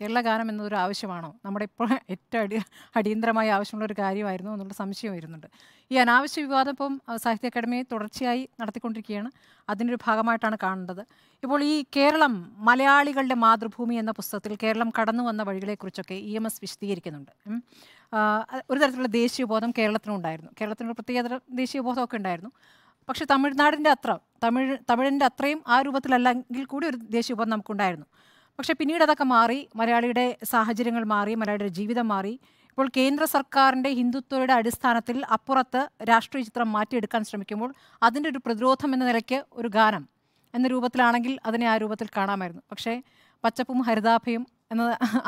കേരള ഗാനം എന്നതൊരു ആവശ്യമാണോ നമ്മുടെ ഇപ്പോൾ ഏറ്റവും അടി അടിയന്തരമായ ആവശ്യമുള്ള ഒരു കാര്യമായിരുന്നു എന്നുള്ള സംശയം വരുന്നുണ്ട് ഈ അനാവശ്യ വിവാദം ഇപ്പം സാഹിത്യ അക്കാദമി തുടർച്ചയായി നടത്തിക്കൊണ്ടിരിക്കുകയാണ് അതിനൊരു ഒരു ഭാഗമായിട്ടാണ് കാണേണ്ടത് ഇപ്പോൾ ഈ കേരളം മലയാളികളുടെ മാതൃഭൂമി എന്ന പുസ്തകത്തിൽ കേരളം കടന്നു വന്ന വഴികളെക്കുറിച്ചൊക്കെ ഇ എം എസ് വിശദീകരിക്കുന്നുണ്ട് ഒരു തരത്തിലുള്ള ദേശീയബോധം കേരളത്തിനുണ്ടായിരുന്നു കേരളത്തിനൊരു പ്രത്യേകതര ദേശീയബോധമൊക്കെ ഉണ്ടായിരുന്നു പക്ഷെ തമിഴ്നാടിൻ്റെ അത്ര തമിഴ് തമിഴിൻ്റെ അത്രയും ആ രൂപത്തിലല്ലെങ്കിൽ കൂടി ഒരു ദേശീയബോധം നമുക്കുണ്ടായിരുന്നു പക്ഷേ പിന്നീട് അതൊക്കെ മാറി മലയാളിയുടെ സാഹചര്യങ്ങൾ മാറി മലയാളിയുടെ ജീവിതം മാറി ഇപ്പോൾ കേന്ദ്ര സർക്കാരിൻ്റെ ഹിന്ദുത്വയുടെ അടിസ്ഥാനത്തിൽ അപ്പുറത്ത് രാഷ്ട്രീയ ചിത്രം മാറ്റിയെടുക്കാൻ ശ്രമിക്കുമ്പോൾ അതിൻ്റെ ഒരു പ്രതിരോധം എന്ന നിലയ്ക്ക് ഒരു ഗാനം എന്ന രൂപത്തിലാണെങ്കിൽ അതിനെ ആ രൂപത്തിൽ കാണാമായിരുന്നു പക്ഷേ പച്ചപ്പും ഹരിതാഭയും എന്ന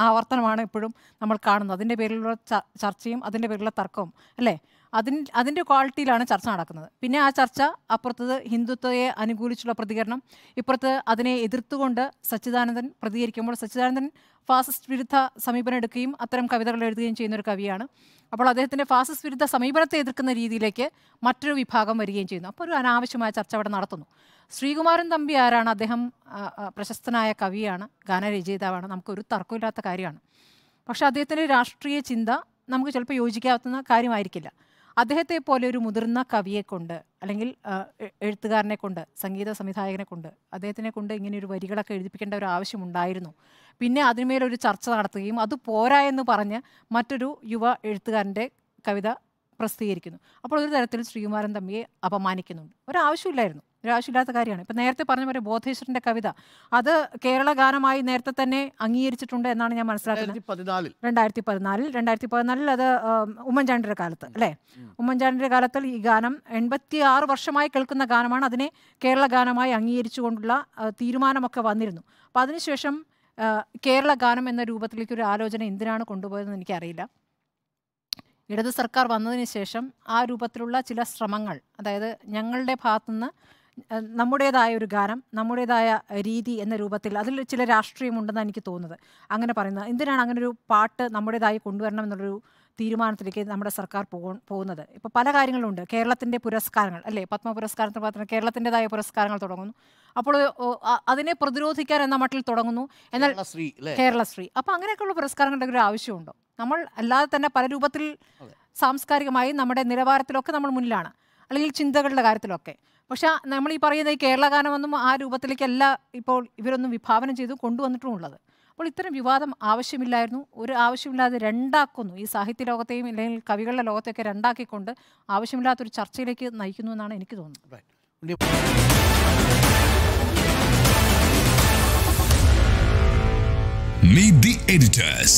ആവർത്തനമാണ് ഇപ്പോഴും നമ്മൾ കാണുന്നത് അതിൻ്റെ പേരിലുള്ള ചർച്ചയും അതിൻ്റെ പേരിലുള്ള തർക്കവും അല്ലേ അതിന് അതിൻ്റെ ക്വാളിറ്റിയിലാണ് ചർച്ച നടക്കുന്നത് പിന്നെ ആ ചർച്ച അപ്പുറത്ത് ഹിന്ദുത്വയെ അനുകൂലിച്ചുള്ള പ്രതികരണം ഇപ്പുറത്ത് അതിനെ എതിർത്തുകൊണ്ട് സച്ചിദാനന്ദൻ പ്രതികരിക്കുമ്പോൾ സച്ചിദാനന്ദൻ ഫാസിസ്റ്റ് വിരുദ്ധ സമീപനം എടുക്കുകയും അത്തരം കവിതകൾ എഴുതുകയും ചെയ്യുന്ന ഒരു കവിയാണ് അപ്പോൾ അദ്ദേഹത്തിൻ്റെ ഫാസിസ്റ്റ് വിരുദ്ധ സമീപനത്തെ എതിർക്കുന്ന രീതിയിലേക്ക് മറ്റൊരു വിഭാഗം വരികയും ചെയ്യുന്നു അപ്പോൾ ഒരു അനാവശ്യമായ ചർച്ച അവിടെ നടത്തുന്നു ശ്രീകുമാരൻ തമ്പി ആരാണ് അദ്ദേഹം പ്രശസ്തനായ കവിയാണ് ഗാനരചയിതാവാണ് നമുക്കൊരു തർക്കമില്ലാത്ത കാര്യമാണ് പക്ഷേ അദ്ദേഹത്തിൻ്റെ രാഷ്ട്രീയ ചിന്ത നമുക്ക് ചിലപ്പോൾ യോജിക്കാവുന്ന കാര്യമായിരിക്കില്ല അദ്ദേഹത്തെ പോലെ ഒരു മുതിർന്ന കവിയെ കൊണ്ട് അല്ലെങ്കിൽ എഴുത്തുകാരനെ കൊണ്ട് സംഗീത സംവിധായകനെ കൊണ്ട് അദ്ദേഹത്തിനെ കൊണ്ട് ഇങ്ങനെ ഒരു വരികളൊക്കെ എഴുതിപ്പിക്കേണ്ട ഒരു ആവശ്യമുണ്ടായിരുന്നു പിന്നെ അതിന്മേലൊരു ചർച്ച നടത്തുകയും അത് പോരാ എന്ന് പറഞ്ഞ് മറ്റൊരു യുവ എഴുത്തുകാരൻ്റെ കവിത പ്രസിദ്ധീകരിക്കുന്നു അപ്പോൾ ഒരു തരത്തിൽ ശ്രീകുമാരൻ തമ്മിയെ അപമാനിക്കുന്നുണ്ട് ഒരാവശ്യമില്ലായിരുന്നു ഒരാവശ്യമില്ലാത്ത കാര്യമാണ് ഇപ്പം നേരത്തെ പറഞ്ഞ പോലെ ബോധേശ്വരൻ്റെ കവിത അത് കേരള ഗാനമായി നേരത്തെ തന്നെ അംഗീകരിച്ചിട്ടുണ്ട് എന്നാണ് ഞാൻ മനസ്സിലാക്കുന്നത് രണ്ടായിരത്തി പതിനാലിൽ രണ്ടായിരത്തി പതിനാലിൽ അത് ഉമ്മൻചാണ്ടിയുടെ കാലത്ത് അല്ലേ ഉമ്മൻചാണ്ടിയുടെ കാലത്തിൽ ഈ ഗാനം എൺപത്തി ആറ് വർഷമായി കേൾക്കുന്ന ഗാനമാണ് അതിനെ കേരള ഗാനമായി അംഗീകരിച്ചുകൊണ്ടുള്ള തീരുമാനമൊക്കെ വന്നിരുന്നു അപ്പം അതിനുശേഷം കേരള ഗാനം എന്ന രൂപത്തിലേക്ക് ഒരു ആലോചന എന്തിനാണ് കൊണ്ടുപോയതെന്ന് എനിക്കറിയില്ല ഇടത് സർക്കാർ വന്നതിന് ശേഷം ആ രൂപത്തിലുള്ള ചില ശ്രമങ്ങൾ അതായത് ഞങ്ങളുടെ ഭാഗത്തുനിന്ന് നമ്മുടേതായ ഒരു ഗാനം നമ്മുടേതായ രീതി എന്ന രൂപത്തിൽ അതിൽ ചില രാഷ്ട്രീയമുണ്ടെന്നാണ് എനിക്ക് തോന്നുന്നത് അങ്ങനെ പറയുന്നത് എന്തിനാണ് അങ്ങനെ ഒരു പാട്ട് നമ്മുടേതായി കൊണ്ടുവരണം എന്നുള്ളൊരു തീരുമാനത്തിലേക്ക് നമ്മുടെ സർക്കാർ പോകുന്നത് ഇപ്പോൾ പല കാര്യങ്ങളുണ്ട് കേരളത്തിൻ്റെ പുരസ്കാരങ്ങൾ അല്ലേ പത്മ പുരസ്കാരത്തിന് മാത്രം കേരളത്തിൻ്റെതായ പുരസ്കാരങ്ങൾ തുടങ്ങുന്നു അപ്പോൾ അതിനെ പ്രതിരോധിക്കാൻ എന്ന മട്ടിൽ തുടങ്ങുന്നു എന്നാൽ കേരളശ്രീ അപ്പോൾ അങ്ങനെയൊക്കെയുള്ള പുരസ്കാരങ്ങളുടെ ഒരു ആവശ്യമുണ്ടോ നമ്മൾ അല്ലാതെ തന്നെ പല രൂപത്തിൽ സാംസ്കാരികമായി നമ്മുടെ നിലവാരത്തിലൊക്കെ നമ്മൾ മുന്നിലാണ് അല്ലെങ്കിൽ ചിന്തകളുടെ കാര്യത്തിലൊക്കെ പക്ഷെ നമ്മൾ ഈ പറയുന്ന ഈ കേരള ഗാനമൊന്നും ആ രൂപത്തിലേക്കല്ല ഇപ്പോൾ ഇവരൊന്നും വിഭാവനം ചെയ്ത് കൊണ്ടുവന്നിട്ടുമുള്ളത് അപ്പോൾ ഇത്തരം വിവാദം ആവശ്യമില്ലായിരുന്നു ഒരു ആവശ്യമില്ലാതെ രണ്ടാക്കുന്നു ഈ സാഹിത്യ ലോകത്തെയും അല്ലെങ്കിൽ കവികളുടെ ലോകത്തെയൊക്കെ രണ്ടാക്കിക്കൊണ്ട് ആവശ്യമില്ലാത്തൊരു ചർച്ചയിലേക്ക് നയിക്കുന്നു എന്നാണ് എനിക്ക് തോന്നുന്നത് Meet the editors.